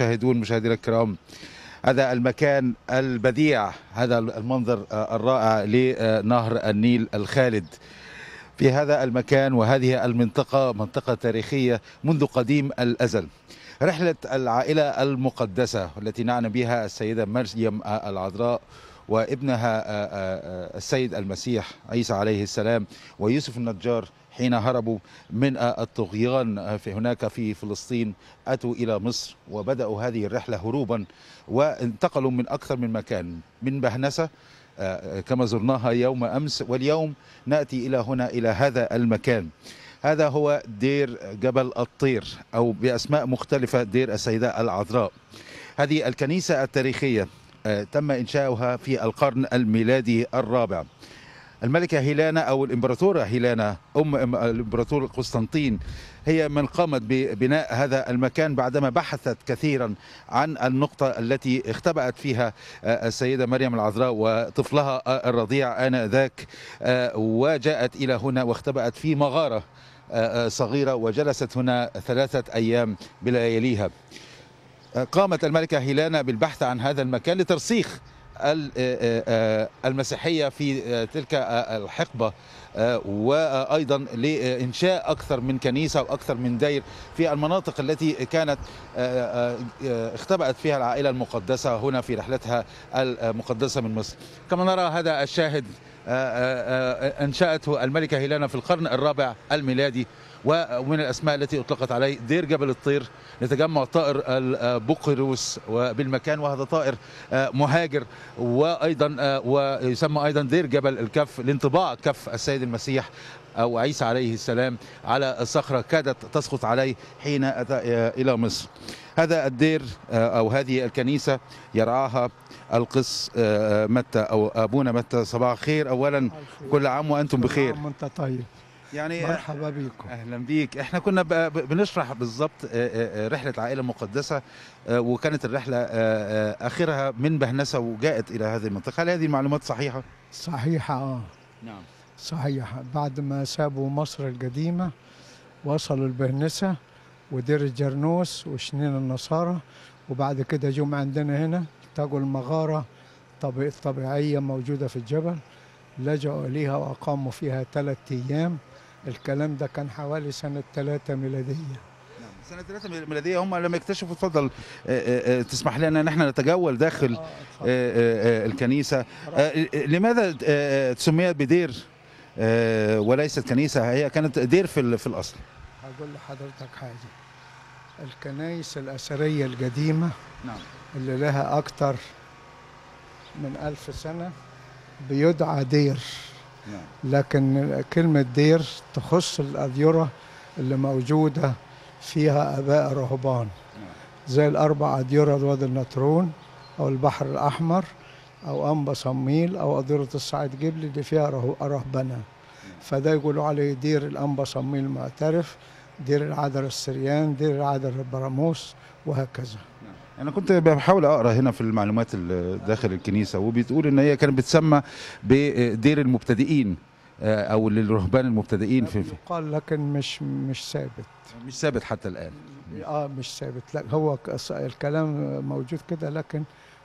المشاهدون مشاهدينا الكرام هذا المكان البديع هذا المنظر الرائع لنهر النيل الخالد في هذا المكان وهذه المنطقة منطقة تاريخية منذ قديم الأزل رحلة العائلة المقدسة التي نعنى بها السيدة مريم العذراء وابنها السيد المسيح عيسى عليه السلام ويوسف النجار حين هربوا من الطغيان آه، في هناك في فلسطين أتوا إلى مصر وبدأوا هذه الرحلة هروبا وانتقلوا من أكثر من مكان من بهنسة آه، آه، كما زرناها يوم أمس واليوم نأتي إلى هنا إلى هذا المكان هذا هو دير جبل الطير أو بأسماء مختلفة دير السيدة العذراء هذه الكنيسة التاريخية تم إنشاؤها في القرن الميلادي الرابع الملكة هيلانا أو الإمبراطورة هيلانا أم الإمبراطور قسطنطين هي من قامت ببناء هذا المكان بعدما بحثت كثيرا عن النقطة التي اختبأت فيها آه، السيدة مريم العذراء وطفلها آه، الرضيع آنذاك آه، وجاءت إلى هنا واختبأت في مغارة صغيرة وجلست هنا ثلاثة أيام بلياليها قامت الملكة هيلانا بالبحث عن هذا المكان لترسيخ آه، آه، آه، المسيحيه في تلك الحقبه وايضا لانشاء اكثر من كنيسه واكثر من دير في المناطق التي كانت اختبأت فيها العائله المقدسه هنا في رحلتها المقدسه من مصر. كما نرى هذا الشاهد انشاته الملكه هيلانا في القرن الرابع الميلادي ومن الأسماء التي أطلقت عليه دير جبل الطير لتجمع طائر البقروس وبالمكان وهذا طائر آه، مهاجر وأيضا آه، ويسمى أيضا دير جبل الكف لانطباع كف السيد المسيح أو آه، عيسى عليه السلام على الصخرة كادت تسقط عليه حين أتى إلى مصر هذا الدير أو هذه الكنيسة يرعاها القس متى أو أبونا متى صباح الخير أولا كل عام وأنتم بخير كل عام وأنت طيب يعني آه، مرحبا بكم اهلا بيك احنا كنا بنشرح بالظبط آه، آه، رحله عائله مقدسه وكانت الرحله اخرها من بهنسه وجاءت الى هذه المنطقه هل هذه المعلومات صحيحه صحيحه اه نعم صحيحه بعد ما سابوا مصر القديمه وصلوا البهنسه ودير الجرنوس وشنين النصارى وبعد كده جم عندنا هنا تجوا المغاره طبيعيه موجوده في الجبل لجأوا إليها وأقاموا فيها ثلاثة أيام الكلام ده كان حوالي سنة 3 ميلادية نعم، سنة 3 ميلادية هم لما اكتشفوا اتفضل آه، آه، آه، تسمح لنا ان احنا نتجول داخل الكنيسة لماذا سميت بدير وليست كنيسة هي كانت دير في في الأصل هقول لحضرتك حاجة الكنائس الأثرية القديمة نعم. اللي لها اكثر من ألف سنة بيدعى دير نعم. لكن كلمة دير تخص الأذيرة اللي موجودة فيها أباء رهبان نعم. زي الأربع أديرة وادي النطرون أو البحر الأحمر أو أنبا صميل أو أديرة الصعيد جبل اللي فيها رهبنة نعم. فده يقولوا عليه دير الأنبا صميل معترف دير العدر السريان دير العدر البراموس وهكذا انا كنت بحاول اقرا هنا في المعلومات داخل الكنيسه وبتقول ان هي كانت بتسمى بدير المبتدئين آه، او للرهبان المبتدئين في قال لكن مش مش ثابت مش ثابت حتى الان اه مش ثابت لا هو الكلام موجود كده لكن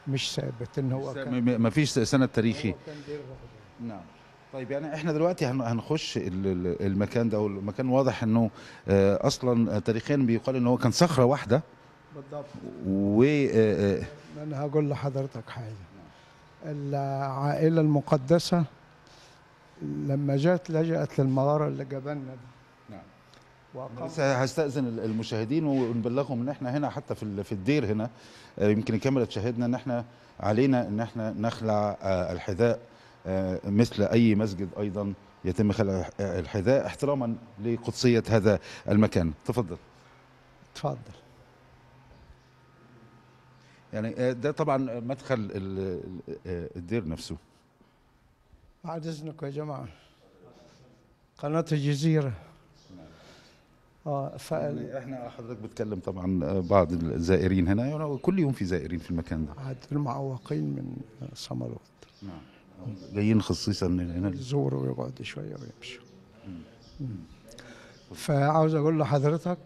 مش ثابت ان هو ما فيش سند تاريخي نعم طيب يعني احنا دلوقتي هنخش المكان ده والمكان واضح انه آه، اصلا تاريخيا بيقال ان هو كان صخره واحده بالضبط و انا هقول لحضرتك حاجه العائله المقدسه لما جت لجأت للمغاره اللي جبلنا دي نعم هستأذن المشاهدين ونبلغهم ان احنا هنا حتى في في الدير هنا آه، يمكن الكاميرا تشاهدنا ان احنا علينا ان احنا نخلع آه، الحذاء آه، مثل اي مسجد ايضا يتم خلع الحذاء احتراما لقدسيه هذا المكان تفضل تفضل يعني آه، ده طبعا مدخل الدير نفسه بعد اذنكم يا جماعه قناه الجزيره اه ف... يعني احنا حضرتك بتكلم طبعا آه، بعض الزائرين هنا يعني كل يوم في زائرين في المكان ده عاد المعوقين من سمروت نعم جايين خصيصا من هنا يزوروا ويقعد شويه ويمشوا فعاوز اقول لحضرتك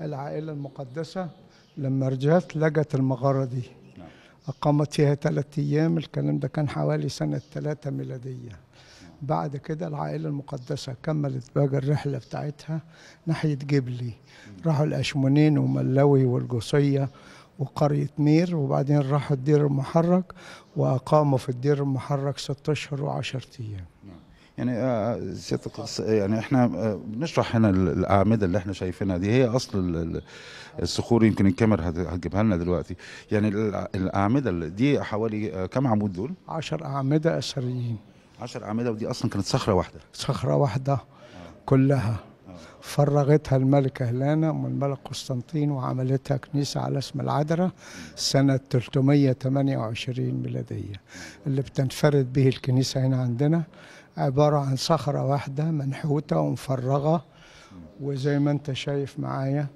العائله المقدسه لما رجعت لقت المغارة دي نعم. أقامت فيها ثلاثة أيام الكلام ده كان حوالي سنة ثلاثة ميلادية نعم. بعد كده العائلة المقدسة كملت بقى الرحلة بتاعتها ناحية جبلي راحوا الأشمونين وملوي والقصية وقرية مير وبعدين راحوا الدير المحرك وأقاموا في الدير المحرك ست أشهر وعشرة أيام يعني آه، آه، سياده يعني احنا آه، بنشرح هنا الاعمده اللي احنا شايفينها دي هي اصل الصخور يمكن الكاميرا هتجيبها لنا دلوقتي يعني الاعمده دي حوالي كم عمود دول 10 اعمده اثريين 10 اعمده ودي اصلا كانت صخره واحده صخره واحده كلها فرغتها الملكة هلانا أم الملك قسطنطين وعملتها كنيسة على اسم العدرة سنة 328 ميلادية اللي بتنفرد به الكنيسة هنا عندنا عبارة عن صخرة واحدة منحوتة ومفرغة وزي ما انت شايف معايا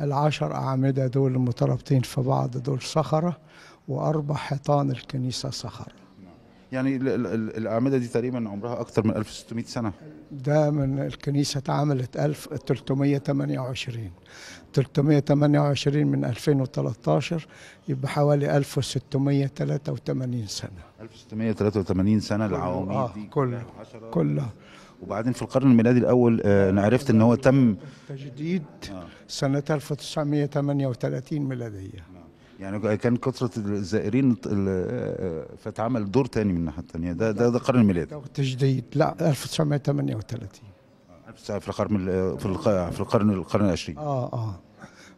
العشر أعمدة دول مترابطين في بعض دول صخرة وأربع حيطان الكنيسة صخرة يعني الأعمدة دي تقريبا عمرها أكثر من 1600 سنة ده من الكنيسة اتعملت 1328 328 من 2013 يبقى حوالي 1683 سنة 1683 سنة العواميد آه دي كلها كلها وبعدين في القرن الميلادي الأول آه، أنا عرفت إن هو تم تجديد آه. سنة 1938 ميلادية يعني كان كثره الزائرين فاتعمل دور تاني من الناحيه الثانيه ده ده ده القرن الميلادي تجديد لا 1938 في القرن في القرن القرن العشرين اه اه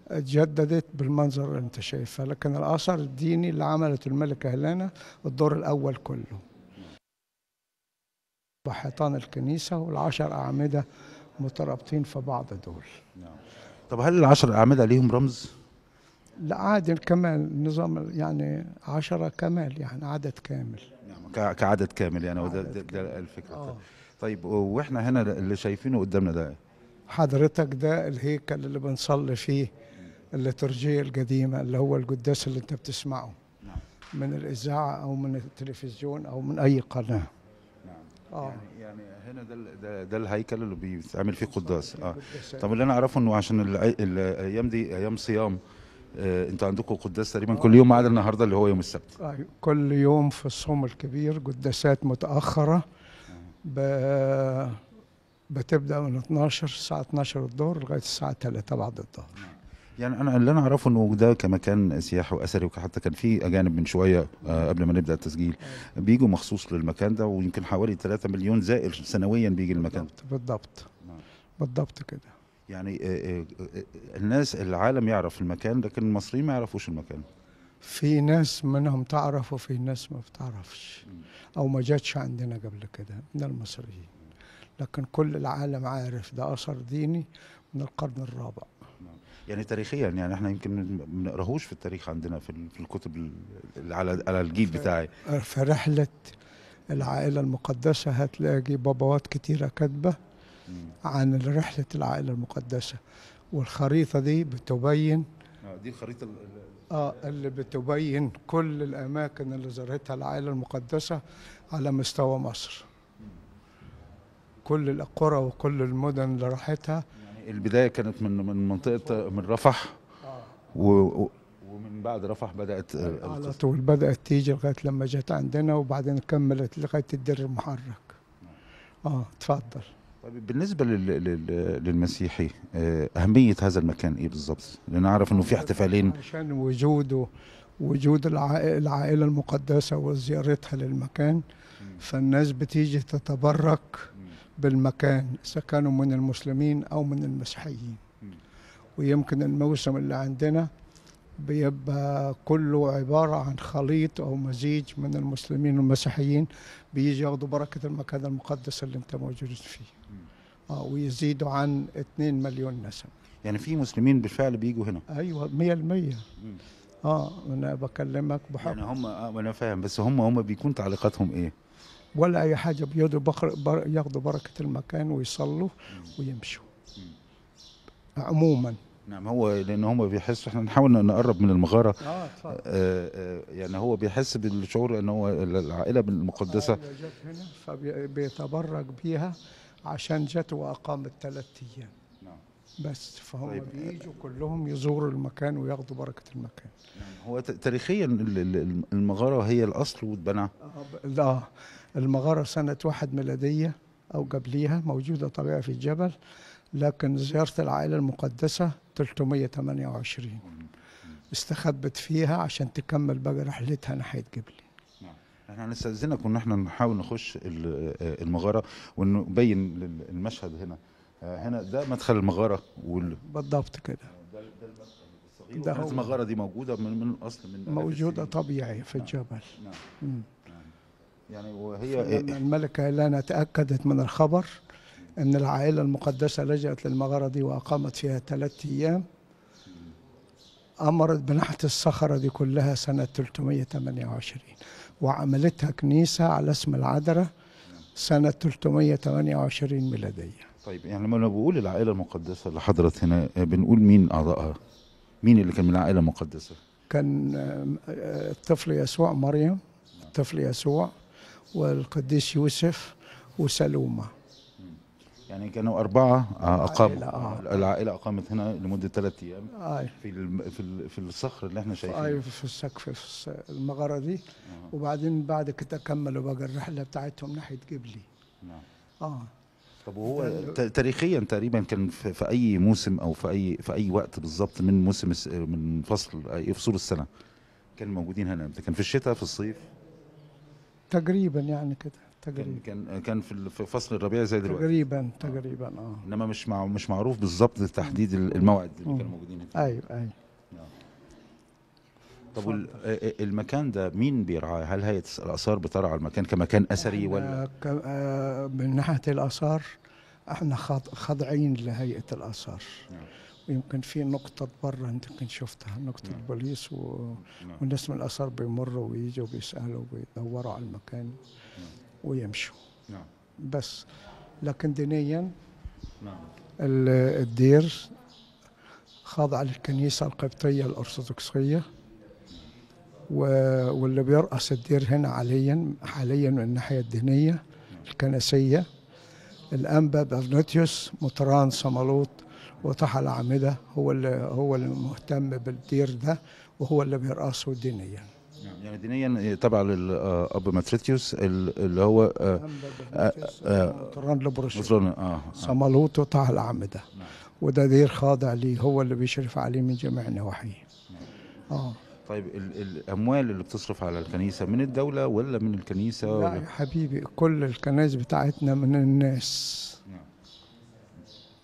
تجددت بالمنظر اللي انت شايفه لكن الاثر الديني اللي عملته الملكه هيلانا الدور الاول كله بحيطان الكنيسه والعشر اعمده مترابطين في بعض دول نعم. طب هل العشر اعمده ليهم رمز عادل كمال نظام يعني عشرة كمال يعني عدد كامل نعم كعدد كامل يعني هو ده, ده, ده الفكرة أوه. طيب،, طيب واحنا هنا اللي شايفينه قدامنا ده حضرتك ده الهيكل اللي بنصلي فيه الليتورجية القديمة اللي هو القداس اللي انت بتسمعه نعم. من الإذاعة أو من التلفزيون أو من أي قناة نعم. آه. يعني يعني هنا ده ده, ده الهيكل اللي بيتعمل فيه قداس اه طب اللي انا اعرفه انه عشان الايام دي ايام صيام آه، انتوا عندكم قداس تقريبا كل يوم ما عدا النهارده اللي هو يوم السبت طيب، كل يوم في الصوم الكبير قداسات متاخره ب... بتبدا من 12 الساعه 12 الظهر لغايه الساعه 3 بعد الظهر يعني انا اللي انا اعرفه انه ده كمكان سياحي واثري وحتى كان في اجانب من شويه آه، قبل ما نبدا التسجيل بيجوا مخصوص للمكان ده ويمكن حوالي 3 مليون زائر سنويا بيجي المكان بالضبط بالضبط, بالضبط كده يعني آه، آه، آه، الناس العالم يعرف المكان لكن المصريين ما يعرفوش المكان في ناس منهم تعرف وفي ناس ما بتعرفش او ما جاتش عندنا قبل كده من المصريين لكن كل العالم عارف ده اثر ديني من القرن الرابع نعم. يعني تاريخيا يعني احنا يمكن ما بنقراهوش في التاريخ عندنا في الكتب على على الجيل بتاعي في رحله العائله المقدسه هتلاقي بابوات كتيره كاتبه عن رحلة العائلة المقدسة والخريطة دي بتبين آه، دي الخريطة اه اللي بتبين كل الأماكن اللي زارتها العائلة المقدسة على مستوى مصر كل القرى وكل المدن اللي راحتها يعني البداية كانت من من منطقة من رفح آه. و ومن بعد رفح بدات على طول بدات تيجي لغايه لما جت عندنا وبعدين كملت لغايه الدر المحرك نعم. اه اتفضل طيب بالنسبه للمسيحي آه، اهميه هذا المكان ايه بالظبط؟ لان اعرف انه في آه، احتفالين عشان وجوده وجود العائله المقدسه وزيارتها للمكان فالناس بتيجي تتبرك بالمكان اذا كانوا من المسلمين او من المسيحيين ويمكن الموسم اللي عندنا بيبقى كله عبارة عن خليط أو مزيج من المسلمين والمسيحيين بيجي ياخدوا بركة المكان المقدس اللي انت موجود فيه اه ويزيدوا عن 2 مليون نسمة يعني في مسلمين بالفعل بيجوا هنا ايوه 100% اه انا بكلمك بحق يعني هم اه انا فاهم بس هم هم بيكون تعليقاتهم ايه؟ ولا اي حاجه بخر... بر... بركه المكان ويصلوا ويمشوا عموما نعم هو لان هم بيحسوا احنا نحاول نقرب من المغاره آه،, آه, آه, يعني هو بيحس بالشعور ان هو العائله المقدسه آه جت هنا فبيتبرك بيها عشان جت واقامت ثلاث ايام نعم. بس فهم طيب. آه، بيجوا كلهم يزوروا المكان وياخدوا بركه المكان نعم. هو تاريخيا المغاره هي الاصل واتبنى اه لا المغاره سنه واحد ميلاديه او قبليها موجوده طبيعي في الجبل لكن زياره العائله المقدسه 328 استخبت فيها عشان تكمل بقى رحلتها ناحيه جبلي نعم. احنا هنستاذنك وان احنا نحاول نخش آه، المغاره ونبين المشهد هنا آه، هنا ده مدخل المغاره وال... بالضبط كده آه، ده, المدخل ده المغاره دي موجوده من, من الاصل من موجوده طبيعي في نعم. الجبل نعم. نعم. يعني وهي إيه؟ الملكه لنا تاكدت من الخبر أن العائلة المقدسة لجأت للمغارة دي وأقامت فيها ثلاث أيام أمرت بنحت الصخرة دي كلها سنة 328 وعملتها كنيسة على اسم العذراء سنة 328 ميلادية طيب يعني لما بقول العائلة المقدسة اللي حضرت هنا آه، بنقول مين أعضائها؟ مين اللي كان من العائلة المقدسة؟ كان آه، الطفل يسوع مريم الطفل يسوع والقديس يوسف وسلومه يعني كانوا أربعة آه، أقاموا العائلة, العائلة أقامت هنا لمدة ثلاثة أيام آه. في في في الصخر اللي احنا شايفينه أيوة في السقف في المغارة دي آه. وبعدين بعد كده كملوا بقى الرحلة بتاعتهم ناحية جبلي نعم آه طب وهو تاريخيا تقريبا كان في أي موسم أو في أي في أي وقت بالظبط من موسم من فصل أي فصول السنة كانوا موجودين هنا كان في الشتاء في الصيف تقريبا يعني كده تقريبا كان كان في فصل الربيع زي دلوقتي تقريبا تقريبا اه انما مش مع مش معروف بالظبط تحديد الموعد اللي كانوا آه. موجودين فيه ايوه ايوه آه. طب آه، المكان ده مين بيرعاه؟ هل هيئه الاثار بترعى المكان كمكان اثري ولا؟ من ناحيه الاثار احنا خاضعين لهيئه الاثار نعم. ويمكن في نقطة برا أنت يمكن شفتها نقطة نعم. البوليس و... نعم. والناس من الآثار بيمروا ويجوا بيسألوا وبيدوروا على المكان ويمشوا نعم بس لكن دينيا نعم الدير خاضع للكنيسة القبطية الأرثوذكسية واللي بيرأس الدير هنا حاليا حاليا من الناحية الدينية الكنسية الأنبا بافنوتيوس مطران صملوط وطحل أعمدة هو اللي هو المهتم بالدير ده وهو اللي بيرأسه دينياً نعم. يعني دينيا إيه، تبع للاب آه، ماتريتيوس اللي هو تران لبرشلونه اه صملوته آه، آه، طه الاعمده نعم. وده دير خاضع ليه هو اللي بيشرف عليه من جميع نواحيه نعم. اه طيب الاموال اللي بتصرف على الكنيسه من الدوله ولا من الكنيسه لا يا حبيبي كل الكنائس بتاعتنا من الناس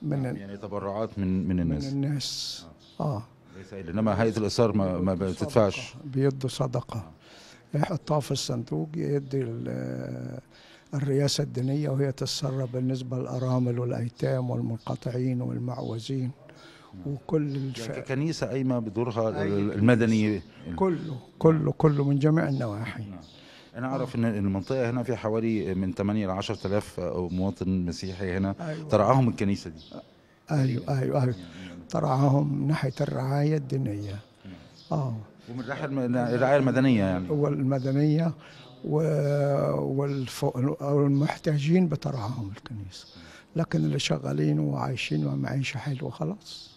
من يعني تبرعات من من الناس من الناس اه الرسائل انما هيئه الايثار ما, ما بتدفعش بيدوا صدقه يحطها في الصندوق يدي الرئاسه الدينيه وهي تتصرف بالنسبه للارامل والايتام والمنقطعين والمعوزين وكل يعني الف... يعني كنيسة قايمة بدورها المدني كله كله كله من جميع النواحي نعم. أنا أعرف إن المنطقة هنا في حوالي من 8 ل 10000 مواطن مسيحي هنا أيوة. ترعاهم الكنيسة دي أيوة أيوة أيوة يعني ترعاهم من ناحيه الرعايه الدينيه اه ومن ناحيه الرعايه المدنيه يعني والمدنيه والمحتاجين بترعاهم الكنيسه لكن اللي شغالين وعايشين ومعيشه حلوه خلاص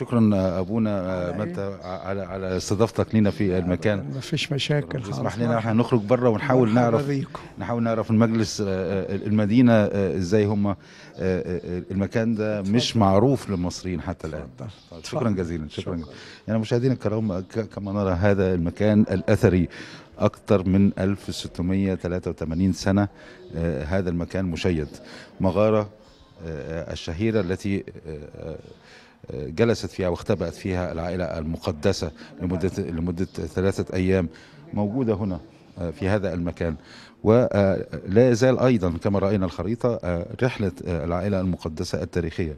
شكرا ابونا متى آه، إيه؟ على على استضافتك لينا في المكان ما فيش مشاكل اسمح لنا احنا نخرج بره ونحاول نعرف بيكم. نحاول نعرف المجلس آه، آه، المدينه ازاي هم المكان ده مش معروف للمصريين حتى الان طيب، شكرا جزيلا شكرا يعني مشاهدينا الكرام كما نرى هذا المكان الاثري أكثر من 1683 سنة هذا المكان مشيد مغارة الشهيرة التي جلست فيها واختبأت فيها العائلة المقدسة لمدة, لمدة ثلاثة أيام موجودة هنا آه، في هذا المكان ولا آه، يزال أيضا كما رأينا الخريطة آه، رحلة العائلة المقدسة التاريخية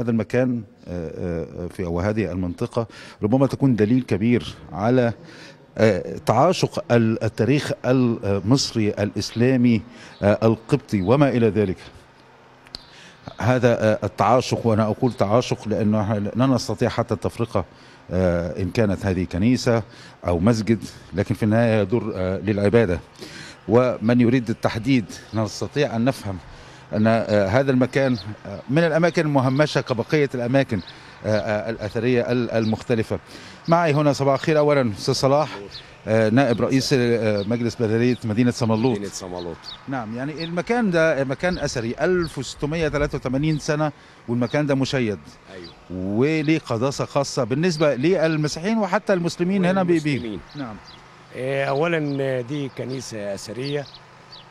هذا المكان في أو هذه المنطقة ربما تكون دليل كبير على تعاشق التاريخ المصري الإسلامي القبطي وما إلى ذلك هذا آه، التعاشق وانا اقول تعاشق لانه لا نستطيع حتى التفرقه آه، ان كانت هذه كنيسه او مسجد لكن في النهايه يدور آه، للعباده ومن يريد التحديد نستطيع ان نفهم ان هذا المكان من الاماكن المهمشه كبقيه الاماكن آه، آه، الاثريه المختلفه. معي هنا صباح الخير اولا استاذ صلاح آه، نائب رئيس مجلس بلديه مدينه صملوط مدينه صملوط نعم يعني المكان ده مكان اثري 1683 سنه والمكان ده مشيد ايوه وليه قداسه خاصه بالنسبه للمسيحيين وحتى المسلمين هنا بيجوا نعم اولا دي كنيسه اثريه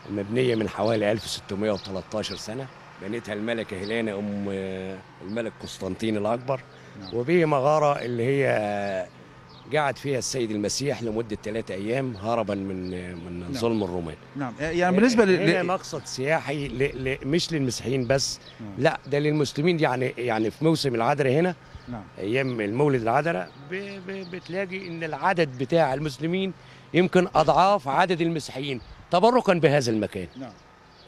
مبنيه من حوالي 1613 سنه بنتها الملكة هيلانا أم الملك قسطنطين الأكبر نعم. وبه مغارة اللي هي قعد فيها السيد المسيح لمدة ثلاثة أيام هربا من من نعم. ظلم الرومان نعم يعني بالنسبة ل... ل... مقصد سياحي ل... ل... مش للمسيحيين بس نعم. لا ده للمسلمين يعني يعني في موسم العذراء هنا نعم. أيام المولد العذراء ب... ب... بتلاقي إن العدد بتاع المسلمين يمكن أضعاف عدد المسيحيين تبركا بهذا المكان نعم.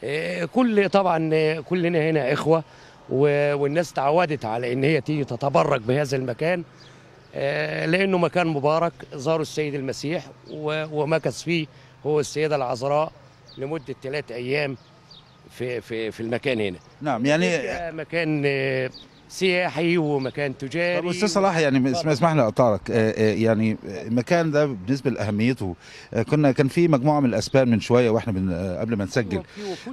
آه، كل طبعا آه، كلنا هنا اخوه والناس تعودت على ان هي تيجي تتبرك بهذا المكان آه، لانه مكان مبارك زاره السيد المسيح ومكث فيه هو السيده العذراء لمده ثلاث ايام في في في المكان هنا نعم يعني مكان سياحي ومكان تجاري طب استاذ صلاح يعني اسمح لي اقطعك آه، آه، يعني المكان ده بالنسبه لاهميته آه، كنا كان في مجموعه من الاسبان من شويه واحنا من قبل ما نسجل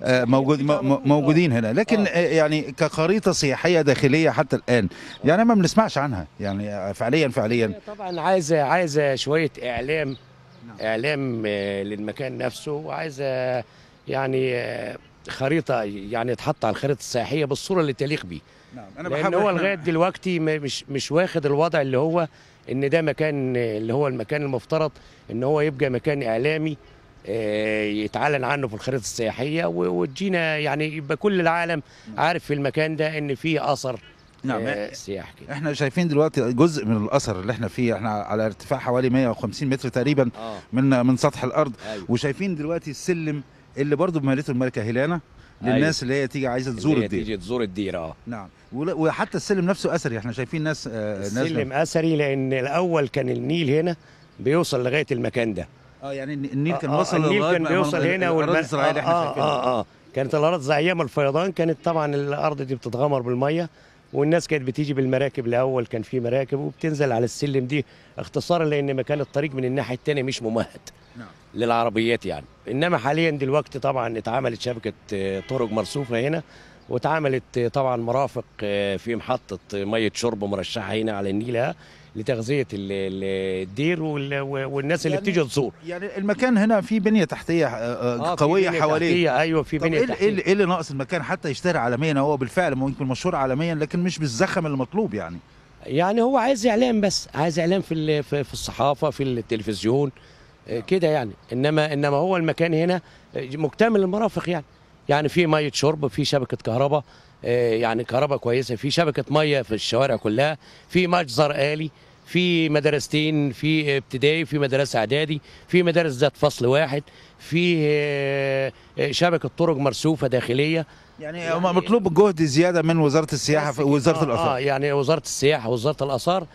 موجود موجودين هنا لكن يعني كخريطه سياحيه داخليه حتى الان يعني ما بنسمعش عنها يعني فعليا فعليا طبعا عايزه عايزه شويه اعلام نعم. اعلام للمكان نفسه وعايزه يعني خريطه يعني يتحط على الخريطه السياحيه بالصوره اللي تليق بيه نعم انا لان هو لغايه دلوقتي مش مش واخد الوضع اللي هو ان ده مكان اللي هو المكان المفترض ان هو يبقى مكان اعلامي آه، يتعلن عنه في الخريطه السياحيه وتجينا يعني يبقى كل العالم نعم. عارف في المكان ده ان في اثر نعم آه، سياحي احنا شايفين دلوقتي جزء من الاثر اللي احنا فيه احنا على ارتفاع حوالي 150 متر تقريبا آه. من من سطح الارض أيوه. وشايفين دلوقتي السلم اللي برضه بمالته الملكه هيلانا أيوه. للناس اللي هي تيجي عايزه تزور الدير تيجي تزور الدير اه نعم وحتى السلم نفسه اثري احنا شايفين ناس آه السلم ناس اثري لان الاول كان النيل هنا بيوصل لغايه المكان ده اه يعني النيل كان آه, آه، وصل آه النيل كان بيوصل هنا والارض اللي احنا آه, آه, آه،, آه كانت الاراضي زي ايام الفيضان كانت طبعا الارض دي بتتغمر بالميه والناس كانت بتيجي بالمراكب الاول كان في مراكب وبتنزل على السلم دي اختصارا لان مكان الطريق من الناحيه الثانيه مش ممهد نعم. للعربيات يعني انما حاليا دلوقتي طبعا اتعملت شبكه آه، طرق مرصوفه هنا واتعملت آه، طبعا مرافق آه، في محطه ميه شرب مرشحه هنا على النيل لتغذيه الدير والناس اللي يعني بتيجي تزور يعني المكان هنا في بنيه تحتيه آه قويه حواليه ايوه في بنيه إيه إيه تحتيه ايه اللي ناقص المكان حتى يشتهر عالميا هو بالفعل ممكن مشهور عالميا لكن مش بالزخم المطلوب يعني يعني هو عايز اعلام بس عايز اعلام في في الصحافه في التلفزيون آه، كده يعني انما انما هو المكان هنا آه، مكتمل المرافق يعني يعني في ميه شرب في شبكه كهرباء آه، يعني كهرباء كويسه في شبكه ميه في الشوارع كلها في مجزر الي في مدرستين في ابتدائي في مدرسه اعدادي في مدارس ذات فصل واحد في شبكه طرق مرصوفه داخليه يعني, يعني مطلوب جهد زياده من وزاره السياحه في وزاره الاثار اه يعني وزاره السياحه وزاره الاثار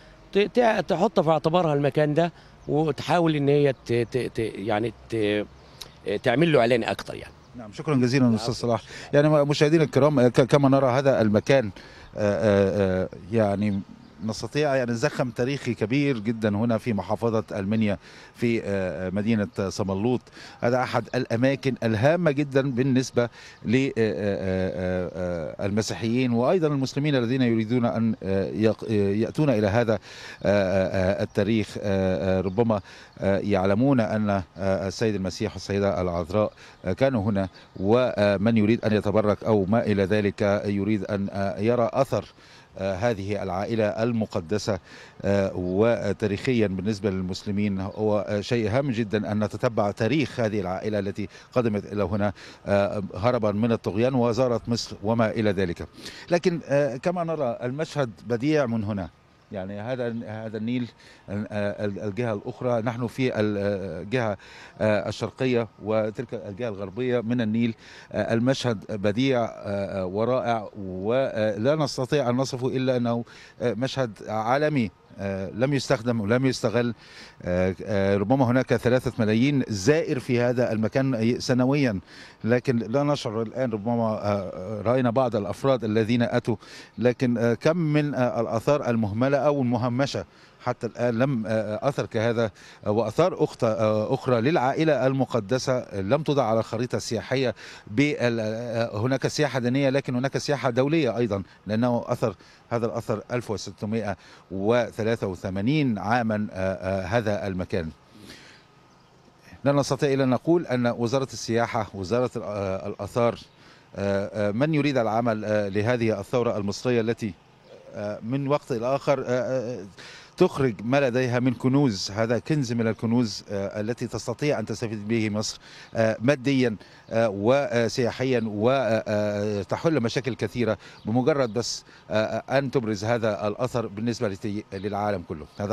تحط في اعتبارها المكان ده وتحاول ان هي ت ت ت يعني ت تعمل له اعلان اكتر يعني نعم شكرا جزيلا نعم. استاذ صلاح يعني مشاهدينا الكرام آه، كما نرى هذا المكان آه، آه، يعني نستطيع يعني زخم تاريخي كبير جدا هنا في محافظة المنيا في آه، آه، مدينة صملوط هذا أحد الأماكن الهامة جدا بالنسبة للمسيحيين آه، وأيضا المسلمين الذين يريدون أن يأتون إلى هذا التاريخ ربما يعلمون أن السيد المسيح والسيدة العذراء كانوا هنا ومن يريد أن يتبرك أو ما إلى ذلك يريد أن يرى أثر آه، هذه العائلة المقدسة آه، وتاريخيا بالنسبة للمسلمين هو شيء هام جدا أن نتتبع تاريخ هذه العائلة التي قدمت إلى هنا آه، هربا من الطغيان وزارت مصر وما إلى ذلك لكن كما نرى المشهد بديع من هنا يعني هذا هذا النيل الجهه الاخرى نحن في الجهه آه، الشرقيه وتلك الجهه الغربيه من النيل آه، المشهد بديع آه، ورائع ولا نستطيع ان نصفه الا انه مشهد عالمي آه، لم يستخدم ولم يستغل آه، آه، ربما هناك ثلاثة ملايين زائر في هذا المكان سنويا لكن لا نشعر الآن ربما رأينا بعض الأفراد الذين أتوا لكن كم من الآثار المهملة أو المهمشة حتى الآن لم آه، آه، أثر كهذا آه، وأثار أخرى للعائلة المقدسة لم تضع على الخريطة السياحية هناك سياحة دينية لكن هناك سياحة دولية أيضا لأنه أثر هذا الأثر 1683 عاما هذا المكان لا نستطيع إلا نقول أن وزارة السياحة وزارة الأثار من يريد العمل لهذه الثورة المصرية التي من وقت إلى آخر تخرج ما لديها من كنوز هذا كنز من الكنوز آه، التي تستطيع أن تستفيد به مصر آه، ماديا آه، وسياحيا وتحل مشاكل كثيرة بمجرد بس أن تبرز هذا الأثر بالنسبة للعالم كله هذا